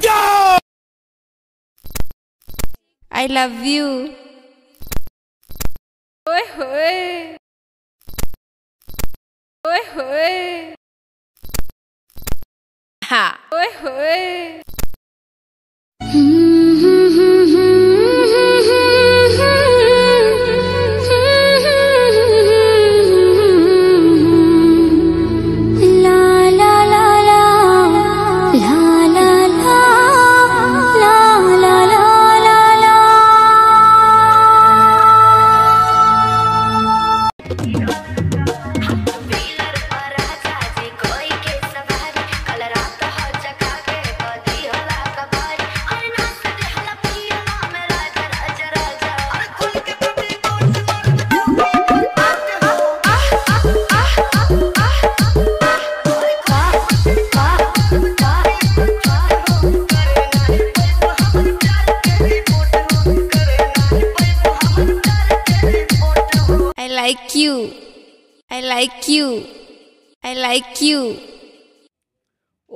go! I love you. Oi, oi. Oi, oi. Ha. Oi, oi. Like you I like you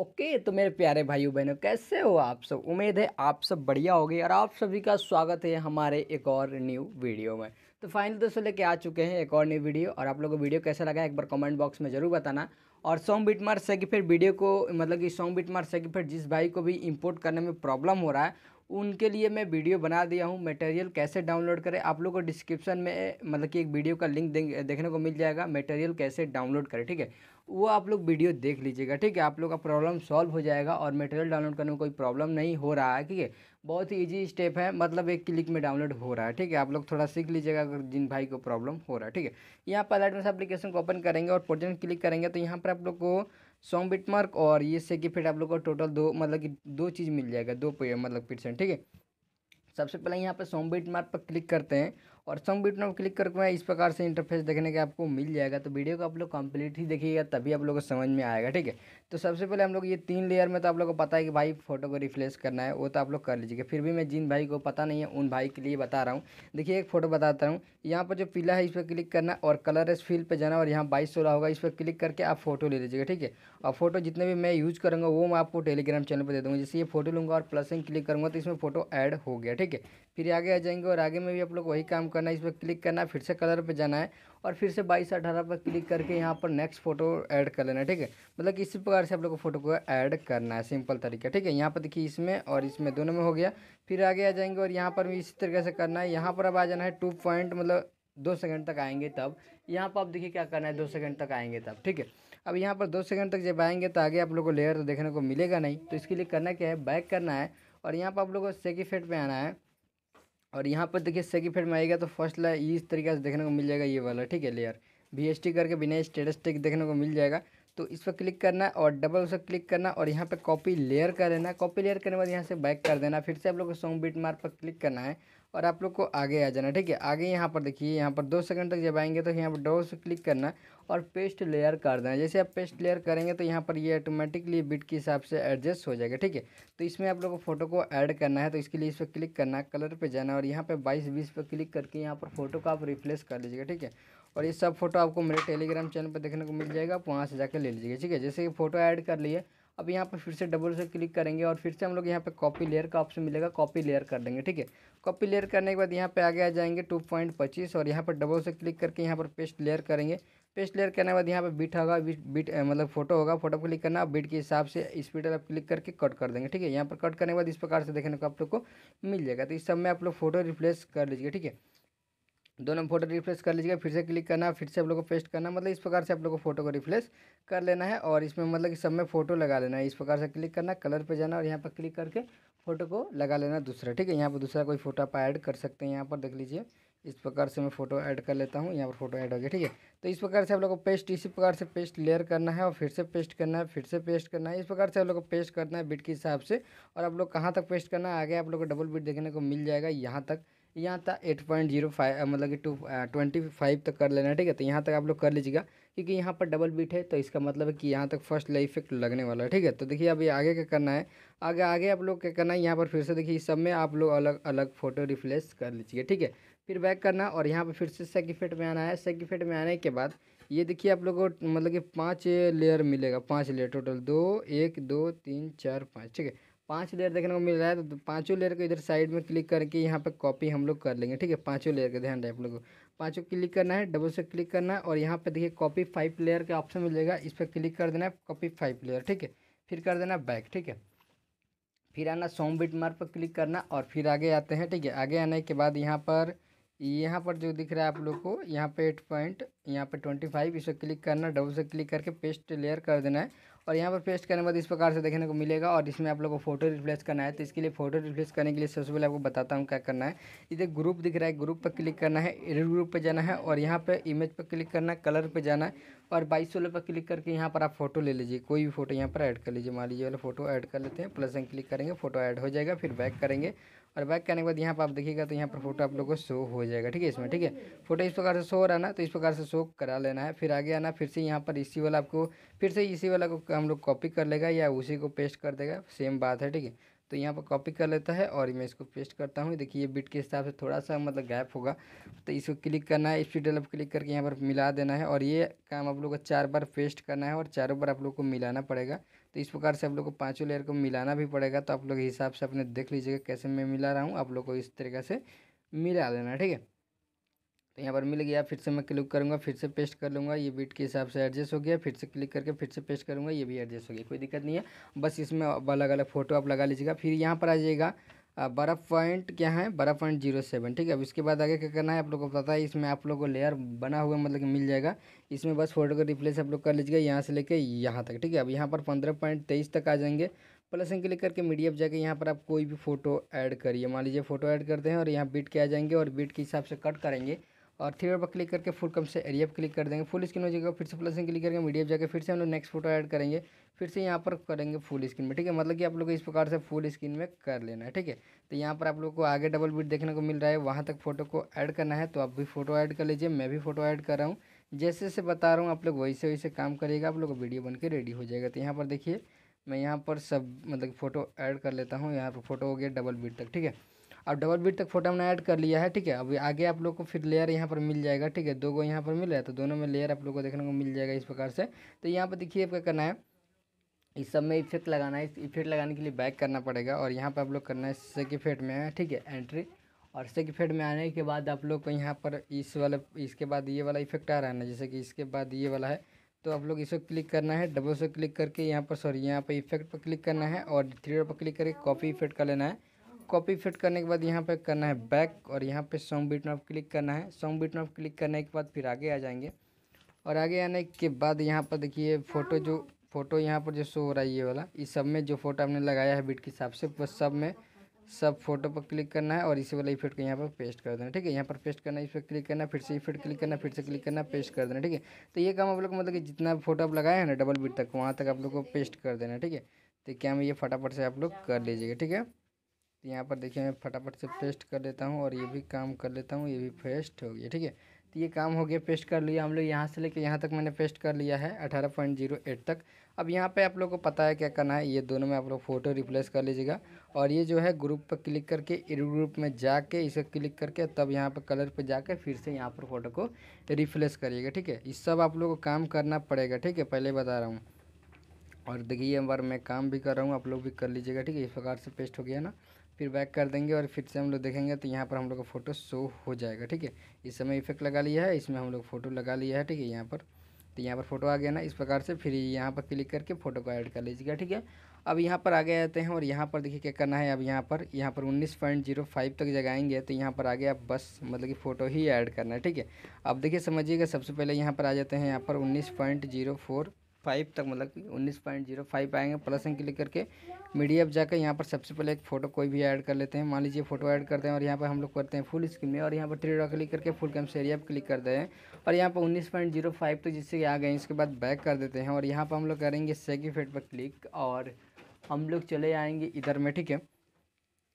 okay okay, तो मेरे प्यारे भाइयों बहनों कैसे हो आप सब उम्मीद है आप सब बढ़िया हो और आप सभी का स्वागत है हमारे एक और न्यू वीडियो में तो फाइनल दोस्तों लेके आ चुके हैं एक और न्यू वीडियो और आप लोगों को वीडियो कैसा लगा एक बार कमेंट बॉक्स में ज़रूर बताना और सॉन्ग बीट मार्स है कि फिर वीडियो को मतलब कि सॉन्ग बीट मार्स है कि फिर जिस भाई को भी इंपोर्ट करने में प्रॉब्लम हो रहा है उनके लिए मैं वीडियो बना दिया हूँ मटेरियल कैसे डाउनलोड करें आप लोग को डिस्क्रिप्शन में मतलब कि एक वीडियो का लिंक देखने को मिल जाएगा मटेरियल कैसे डाउनलोड करें ठीक है वो आप लोग वीडियो देख लीजिएगा ठीक है आप लोग का प्रॉब्लम सॉल्व हो जाएगा और मटेरियल डाउनलोड करने में कोई प्रॉब्लम नहीं हो रहा है ठीक है बहुत ही ईजी स्टेप है मतलब एक क्लिक में डाउनलोड हो रहा है ठीक है आप लोग थोड़ा सीख लीजिएगा अगर जिन भाई को प्रॉब्लम हो रहा है ठीक है यहाँ पर एडवांस एप्लीकेशन को ओपन करेंगे और प्रोजेक्ट क्लिक करेंगे तो यहाँ पर आप लोग को सॉन्ग बिटमार्क और ये से कि फिर आप लोग को टोटल दो मतलब कि दो चीज़ मिल जाएगा दो मतलब फिर ठीक है सबसे पहले यहाँ पर सॉन्ग बीट मार्क पर क्लिक करते हैं और सॉन्ग बीट मार्क क्लिक करके इस प्रकार से इंटरफेस देखने के आपको मिल जाएगा तो वीडियो को आप लोग कंप्लीट ही देखिएगा तभी आप लोग को समझ में आएगा ठीक है तो सबसे पहले हम लोग ये तीन लेयर में तो आप लोग को पता है कि भाई फोटो को रिफ्लेस करना है वो तो आप लोग कर लीजिएगा फिर भी मैं जिन भाई को पता नहीं है उन भाई के लिए बता रहा हूँ देखिए एक फ़ोटो बताता हूँ यहाँ पर जो पीला है इस पर क्लिक करना और कलर एस फील्ड पर जाना और यहाँ बाईस सोलह होगा इस पर क्लिक करके आप फोटो ले लीजिएगा ठीक है और फोटो जितने भी मैं यूज़ करूँगा वो मैं आपको टेलीग्राम चैनल पर दे दूँगा जैसे ये फोटो लूँगा और प्लसिंग क्लिक करूँगा तो इसमें फोटो ऐड हो गया ठीक है फिर आगे आ जाएंगे और आगे में भी आप लोग वही काम करना है इस पर क्लिक करना है फिर से कलर पे जाना है और फिर से बाईस अठारह पर क्लिक करके यहाँ पर नेक्स्ट फोटो ऐड कर लेना है ठीक है मतलब कि इसी प्रकार से आप लोग को फोटो को ऐड करना है सिंपल तरीका ठीक है यहाँ पर देखिए इसमें और इसमें दोनों में हो गया फिर आगे आ जाएंगे और यहाँ पर भी इसी तरीके से करना है यहाँ पर अब आ जाना है टू पॉइंट मतलब दो सेकंड तक आएंगे तब यहाँ पर आप देखिए क्या करना है दो सेकंड तक आएंगे तब ठीक है अब यहाँ पर दो सेकंड तक जब आएंगे तो आगे आप लोग को लेयर तो देखने को मिलेगा नहीं तो इसके लिए करना क्या है बैक करना है और यहाँ पर आप लोगों को सेकी फेट पर आना है और यहाँ पर देखिए सेकी फेट में आएगा तो फर्स्ट लाइन इस तरीके से देखने को मिल जाएगा ये वाला ठीक है लेयर टी करके बिना स्टेटस टेक देखने को मिल जाएगा तो इस पर क्लिक करना है और डबल उस पर क्लिक करना और यहाँ पे कॉपी लेयर कर देना कॉपी लेयर करने के बाद यहाँ से बैक कर देना फिर से आप लोग को सॉन्ग बीट मार पर क्लिक करना है और आप लोग को आगे आ जाना ठीक है आगे यहाँ पर देखिए यहाँ पर दो सेकंड तक जब आएंगे तो यहाँ पर डो से क्लिक करना और पेस्ट लेयर कर देना जैसे आप पेस्ट लेयर करेंगे तो यहाँ पर ये ऑटोमेटिकली बिट के हिसाब से एडजस्ट हो जाएगा ठीक है तो इसमें आप लोग को फोटो को ऐड करना है तो इसके लिए इस पर क्लिक करना कलर पर जाना और यहाँ पर बाईस बीस पर क्लिक करके यहाँ पर फोटो को आप रिप्लेस कर लीजिएगा ठीक है और ये सब फोटो आपको मेरे टेलीग्राम चैनल पर देखने को मिल जाएगा आप वहाँ से जाकर ले लीजिएगा ठीक है जैसे कि फोटो ऐड कर लिए अब यहाँ पर फिर से डबल से क्लिक करेंगे और फिर से हम लोग यहाँ पे कॉपी लेयर का ऑप्शन मिलेगा कॉपी लेयर कर देंगे ठीक है कॉपी लेयर करने के बाद यहाँ पे आगे आ जाएंगे टू पॉइंट पच्चीस और यहाँ पर डबल से क्लिक करके यहाँ पर पेस्ट लेयर करेंगे पेस्ट लेयर करने के बाद यहाँ पर बीट होगा बीट, मतलब फोटो होगा फोटो पर क्लिक करना बीट के हिसाब से इस पर आप क्लिक करके कट कर देंगे ठीक है यहाँ पर कट करने के बाद इस प्रकार से देखने को आप लोग को मिल जाएगा तो इस सब में आप लोग फोटो रिप्लेस कर लीजिए ठीक है दोनों फोटो रिफ्रेश कर लीजिएगा फिर से क्लिक करना फिर से आप लोग को पेस्ट करना मतलब इस प्रकार से आप लोग को फोटो को रिफ्रेश कर लेना है और इसमें मतलब कि सब में फ़ोटो लगा लेना है इस प्रकार से क्लिक करना कलर पे जाना और यहाँ पर क्लिक करके फ़ोटो को लगा लेना दूसरा ठीक है यहाँ पर दूसरा कोई फोटो आप ऐड कर सकते हैं यहाँ पर देख लीजिए इस प्रकार से मैं फ़ोटो ऐड कर लेता हूँ यहाँ पर फोटो ऐड हो गया ठीक है तो इस प्रकार से आप लोग को पेस्ट इसी प्रकार से पेस्ट लेयर करना है और फिर से पेस्ट करना है फिर से पेस्ट करना है इस प्रकार से आप लोग को पेस्ट करना है बिट के हिसाब से और आप लोग कहाँ तक पेस्ट करना है आगे आप लोग को डबल बिट देखने को मिल जाएगा यहाँ तक यहाँ तक एट पॉइंट जीरो फाइव मतलब कि टू ट्वेंटी फाइव तक कर लेना है ठीक है तो यहाँ तक आप लोग कर लीजिएगा क्योंकि यहाँ पर डबल बीट है तो इसका मतलब है कि यहाँ तक फर्स्ट लाइफ इफेक्ट लगने वाला है ठीक है तो देखिए अभी आगे क्या करना है आगे आगे आप लोग क्या करना है यहाँ पर फिर से देखिए इस सब में आप लोग अलग अलग फोटो रिफ्लेस कर लीजिए ठीक है फिर बैक करना और यहाँ पर फिर से सेक इफेक्ट में आना है सेक इफेक्ट में आने के बाद ये देखिए आप लोग को मतलब कि पाँच लेयर मिलेगा पाँच लेयर टोटल दो एक दो तीन चार पाँच ठीक है पांच लेयर देखने को मिल रहा है तो पांचों लेयर को इधर साइड में क्लिक करके यहाँ पर कॉपी हम लोग कर लेंगे ठीक है पांचों लेयर का ध्यान रहे आप लोग को पाँचों क्लिक करना है डबल से क्लिक करना है और यहाँ पे देखिए कॉपी फाइव लेयर का ऑप्शन मिलेगा इस पर क्लिक कर देना है कॉपी फाइव लेयर ठीक है फिर कर देना बैक ठीक है फिर आना सोम बिट मार पर क्लिक करना और फिर आगे आते हैं ठीक है आगे आने के बाद यहाँ पर यहाँ पर जो दिख रहा है आप लोग को यहाँ पे एट पॉइंट यहाँ पे ट्वेंटी फाइव इसे क्लिक करना डबल से क्लिक करके पेस्ट लेयर कर देना है और यहाँ पर पेस्ट करने के बाद इस प्रकार से देखने को मिलेगा और इसमें आप लोग को फोटो रिप्लेस करना है तो इसके लिए फोटो रिप्लेस करने के लिए सबसे पहले आपको बताता हूँ क्या करना है इधर ग्रुप दिख रहा है ग्रुप पर क्लिक करना है एडिट ग्रुप पर जाना है और यहाँ पर इमेज पर क्लिक करना है कलर पर जाना है और बाईस सोलह पर क्लिक करके यहाँ पर आप फोटो ले लीजिए कोई भी फोटो यहाँ पर ऐड कर लीजिए मान लीजिए वाले फोटो ऐड कर लेते हैं प्लस एंड क्लिक करेंगे फोटो ऐड हो जाएगा फिर बैक करेंगे और बैक करने के बाद यहाँ पर आप देखिएगा तो यहाँ पर फोटो आप लोग को शो हो जाएगा ठीक है इसमें ठीक है फोटो इस प्रकार से शो हो रहा है ना तो इस प्रकार से शो करा लेना है फिर आगे आना फिर से यहाँ पर इसी वाला आपको फिर से इसी वाला को हम लोग कॉपी कर लेगा या उसी को पेस्ट कर देगा सेम बात है ठीक है तो यहाँ पर कॉपी कर लेता है और मैं इसको पेस्ट करता हूँ देखिए ये बिट के हिसाब से थोड़ा सा मतलब गैप होगा तो इसको क्लिक करना है स्पीड डेवलप क्लिक करके यहाँ पर मिला देना है और ये काम आप लोग को चार बार पेस्ट करना है और चारों बार आप लोग को मिलाना पड़ेगा तो इस प्रकार से आप लोग को पाँचों लेयर को मिलाना भी पड़ेगा तो आप लोग हिसाब से अपने देख लीजिएगा कैसे मैं मिला रहा हूँ आप लोग को इस तरीके से मिला लेना ठीक है तो यहाँ पर मिल गया फिर से मैं क्लिक करूँगा फिर से पेस्ट कर लूँगा ये बीट के हिसाब से एडजस्ट हो गया फिर से क्लिक करके फिर से पेस्ट करूँगा ये भी एडजस्ट हो गया कोई दिक्कत नहीं है बस इसमें अलग अलग फ़ोटो आप लगा लीजिएगा फिर यहाँ पर आ जाइएगा बर्फ़ पॉइंट क्या है बर्फ़ पॉइंट जीरो सेवन ठीक है अब इसके बाद आगे क्या करना है आप लोग को पता है इसमें आप लोग को लेयर बना हुआ मतलब कि मिल जाएगा इसमें बस फोटो का रिप्लेस आप लोग कर लीजिएगा यहाँ से लेके यहाँ तक ठीक है अब यहाँ पर पंद्रह पॉइंट तेईस तक आ जाएंगे प्लस इन क्लिक करके मीडिया जाके जाकर यहाँ पर आप कोई भी फोटो ऐड करिए मान लीजिए फोटो ऐड करते हैं और यहाँ बीट के आ जाएंगे और बीट के हिसाब से कट करेंगे और थ्री पर क्लिक करके फुल कम से एरिया पर क्लिक कर देंगे फुल स्क्रीन हो जाएगा फिर से प्लस में क्लिक करके मीडिया जाकर फिर से हम लोग नेक्स्ट फोटो ऐड करेंगे फिर से यहाँ पर करेंगे फुल स्क्रीन में ठीक है मतलब कि आप लोग इस प्रकार से फुल स्क्रीन में कर लेना है ठीक है तो यहाँ पर आप लोग को आगे डबल बीट देखने को मिल रहा है वहाँ तक फोटो को ऐड करना है तो आप भी फोटो ऐड कर लीजिए मैं भी फोटो ऐड कर रहा हूँ जैसे जैसे बता रहा हूँ आप लोग वैसे वैसे काम करिएगा आप लोग वीडियो बन के रेडी हो जाएगा तो यहाँ पर देखिए मैं यहाँ पर सब मतलब फ़ोटो ऐड कर लेता हूँ यहाँ पर फोटो हो गया डबल बीट तक ठीक है अब डबल बीट तक फोटो हमने ऐड कर लिया है ठीक है अब आगे आप लोग को फिर लेयर यहाँ पर मिल जाएगा ठीक है दो गो यहाँ पर मिल रहा है तो दोनों में लेयर आप लोग को देखने को मिल जाएगा इस प्रकार से तो यहाँ पर देखिए आपका करना है इस सब में इफेक्ट लगाना है इस इफेक्ट लगाने के लिए बैक करना पड़ेगा और यहाँ पर आप लोग करना है सेक इफेक्ट में ठीक है एंट्री और सेक फेड में आने के बाद आप लोग को यहाँ पर इस वाले इसके बाद ये वाला इफेक्ट आ रहा है ना जैसे कि इसके बाद ये वाला है तो आप लोग इसको क्लिक करना है डबल से क्लिक करके यहाँ पर सॉरी यहाँ पर इफेक्ट पर क्लिक करना है और थ्री पर क्लिक करके कॉपी इफेक्ट कर लेना है कॉपी फिट करने के बाद यहाँ पे करना है बैक और यहाँ पे सॉन्ग बीट में क्लिक करना है सॉन्ग बीट में क्लिक करने के बाद फिर आगे आ जाएंगे और आगे आने के बाद यहाँ पर देखिए फ़ोटो जो फ़ोटो यहाँ पर जो शो हो रहा है ये वाला इस सब में जो फ़ोटो आपने लगाया है बीट के हिसाब से बस सब में सब फोटो पर क्लिक करना है और इसी वाला इफेक्ट को यहाँ पर पेस्ट कर देना ठीक है यहाँ पर पेस्ट करना इस पर क्लिक करना फिर से इफेक्ट क्लिक करना फिर से क्लिक करना पेस्ट कर देना ठीक है तो ये काम आप लोग मतलब कि जितना फोटो आप लगाए हैं ना डबल बीट तक वहाँ तक आप लोग को पेस्ट कर देना ठीक है तो क्या मैं ये फटाफट से आप लोग कर लीजिएगा ठीक है तो यहाँ पर देखिए मैं फटाफट से पेस्ट कर देता हूँ और ये भी काम कर लेता हूँ ये भी पेस्ट हो गया ठीक है तो ये काम हो गया पेस्ट कर लिया हम लोग यहाँ से लेके यहाँ तक मैंने पेस्ट कर लिया है अठारह पॉइंट जीरो एट तक अब यहाँ पे आप लोग को पता है क्या करना है ये दोनों में आप लोग फ़ोटो रिप्लेस कर लीजिएगा और ये जो है ग्रुप पर क्लिक करके ग्रुप में जाके इसे क्लिक करके तब यहाँ पर कलर पर जाकर फिर से यहाँ पर फ़ोटो को रिप्लेस करिएगा ठीक है इस सब आप लोग को काम करना पड़ेगा ठीक है पहले बता रहा हूँ और देखिए बार मैं काम भी कर रहा हूँ आप लोग भी कर लीजिएगा ठीक है इस प्रकार से पेस्ट हो गया ना फिर बैक कर देंगे और फिर से हम लोग देखेंगे तो यहाँ पर हम लोग का फोटो शो हो जाएगा ठीक है इस समय इफेक्ट लगा लिया है इसमें हम लोग फोटो लगा लिया है ठीक है यहाँ पर तो यहाँ पर फोटो आ गया ना इस प्रकार से फिर यहाँ पर क्लिक करके फोटो को ऐड कर लीजिएगा ठीक है अब यहाँ पर आगे आते हैं और यहाँ पर देखिए क्या करना है अब यहाँ पर यहाँ पर उन्नीस पॉइंट जीरो फाइव तक जगाएंगे तो यहाँ पर आगे आप बस मतलब कि फ़ोटो ही ऐड करना है ठीक है अब देखिए समझिएगा सबसे पहले यहाँ पर आ जाते हैं यहाँ पर उन्नीस पॉइंट जीरो फोर फाइव तक मतलब कि उन्नीस पॉइंट जीरो फाइव आएंगे प्लस एन क्लिक करके मीडिया पर जाकर यहाँ पर सबसे पहले एक फोटो कोई भी ऐड कर लेते हैं मान लीजिए फोटो ऐड करते हैं और यहाँ पर हम लोग करते हैं फुल स्क्रीन में और यहाँ पर थ्री डॉट क्लिक करके फुल कैम्स एरिया पर क्लिक कर हैं और यहाँ पर उन्नीस पॉइंट जीरो फाइव तो जिससे आ गए इसके बाद बैक कर देते हैं और यहाँ पर हम लोग करेंगे सेकी फेट पर क्लिक और हम लोग चले आएँगे इधर में ठीक है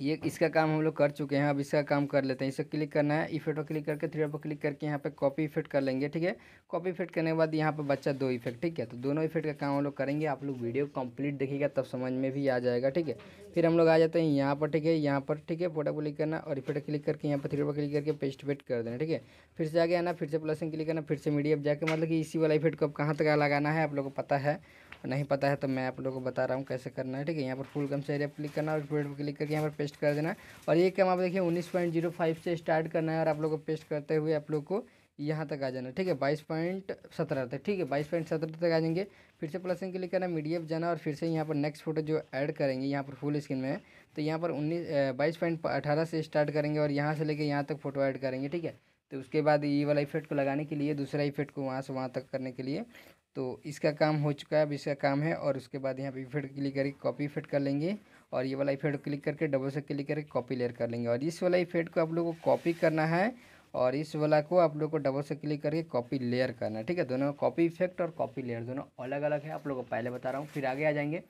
ये इसका काम हम लोग कर चुके हैं अब इसका काम कर लेते हैं इसे क्लिक करना है इफेक्ट पर क्लिक करके थ्री पर क्लिक करके यहाँ पे कॉपी इफेक्ट कर लेंगे ठीक है कॉपी इफेक्ट करने के बाद यहाँ पे बच्चा दो इफेक्ट ठीक है तो दोनों इफेक्ट का काम हम लोग करेंगे आप लोग वीडियो कंप्लीट देखिएगा तब समझ में भी आ जाएगा ठीक है फिर हम लोग आ जाते हैं यहाँ पर ठीक है यहाँ पर ठीक है फोटो पर क्लिक करना और इफेक्ट क्लिक करके यहाँ पर थ्री पर क्लिक करके पेस्ट वेट कर देना ठीक है फिर से आगे आना फिर से प्लस क्लिक करना फिर से मीडिया जाकर मतलब कि इसी वाला इफेक्ट को अब कहाँ तक लगाना है आप लोग को पता है नहीं पता है तो मैं आप लोगों को बता रहा हूँ कैसे करना है ठीक है यहाँ पर फुल कम से एरिया क्लिक करना और पेड पर क्लिक करके यहाँ पर पेस्ट कर देना और ये काम आप देखिए उन्नीस पॉइंट जीरो फाइव से स्टार्ट करना है और आप लोग को पेस्ट करते हुए आप लोग को यहाँ तक आ जाना ठीक है बाईस पॉइंट सत्रह तक ठीक है बाईस पॉइंट सत्रह तक आ जाएंगे फिर से प्लस क्लिक करना मीडिया पर जाना और फिर से यहाँ पर नेक्स्ट फोटो जो ऐड करेंगे यहाँ पर फुल स्क्रीन में तो यहाँ पर उन्नीस बाईस पॉइंट अठारह से स्टार्ट करेंगे और यहाँ से लेकर यहाँ तक फोटो ऐड करेंगे ठीक है तो उसके बाद ये वाला इफेक्ट को लगाने के लिए दूसरा इफेक्ट को वहाँ से वहाँ तक करने के लिए तो इसका काम हो चुका है अब इसका काम है और उसके बाद यहाँ पे इफेक्ट क्लिक करके कॉपी इफेक्ट कर लेंगे और ये वाला इफेक्ट क्लिक करके डबल से क्लिक करके कॉपी लेयर कर लेंगे और इस वाला इफेक्ट को आप लोग को कॉपी करना है और इस वाला को आप लोग को डबल से क्लिक करके कॉपी लेयर करना है ठीक है दोनों कॉपी इफेक्ट और कॉपी लेयर दोनों अलग अलग है आप लोग को पहले बता रहा हूँ फिर आगे आ जाएंगे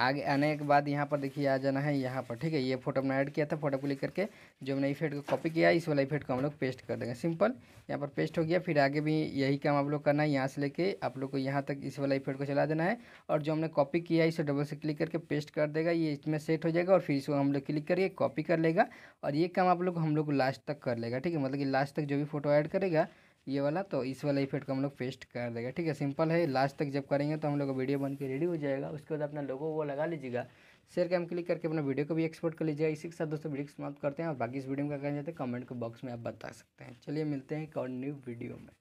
आगे आने के बाद यहाँ पर देखिए आ जाना है यहाँ पर ठीक है ये फोटो हमने ऐड किया था फोटो क्लिक करके जो हमने इफेक्ट को कॉपी किया इस वाला इफेक्ट को हम लोग पेस्ट कर देंगे सिंपल यहाँ पर पेस्ट हो गया फिर आगे भी यही काम आप लोग करना है यहाँ से लेके आप लोग को यहाँ तक इस वाला इफेक्ट को चला देना है और जो हमने कॉपी किया इसे डबल से क्लिक करके पेस्ट कर देगा ये इसमें सेट हो जाएगा और फिर इसको हम लोग क्लिक करके कॉपी कर लेगा और ये काम आप लोग हम लोग लास्ट तक कर लेगा ठीक है मतलब कि लास्ट तक जो भी फोटो ऐड करेगा ये वाला तो इस वाला इफेक्ट को हम लोग पेस्ट कर देगा ठीक है सिंपल है लास्ट तक जब करेंगे तो हम लोग वीडियो बन के रेडी हो जाएगा उसके बाद अपना लोगो वो लगा लीजिएगा शेयर कैम क्लिक करके अपना वीडियो को भी एक्सपोर्ट कर लीजिएगा इसी के साथ दोस्तों वीडियो समाप्त करते हैं और बाकी इस वीडियो में क्या करना चाहते हैं कमेंट के बॉक्स में आप बता सकते हैं चलिए मिलते हैं एक और न्यू वीडियो में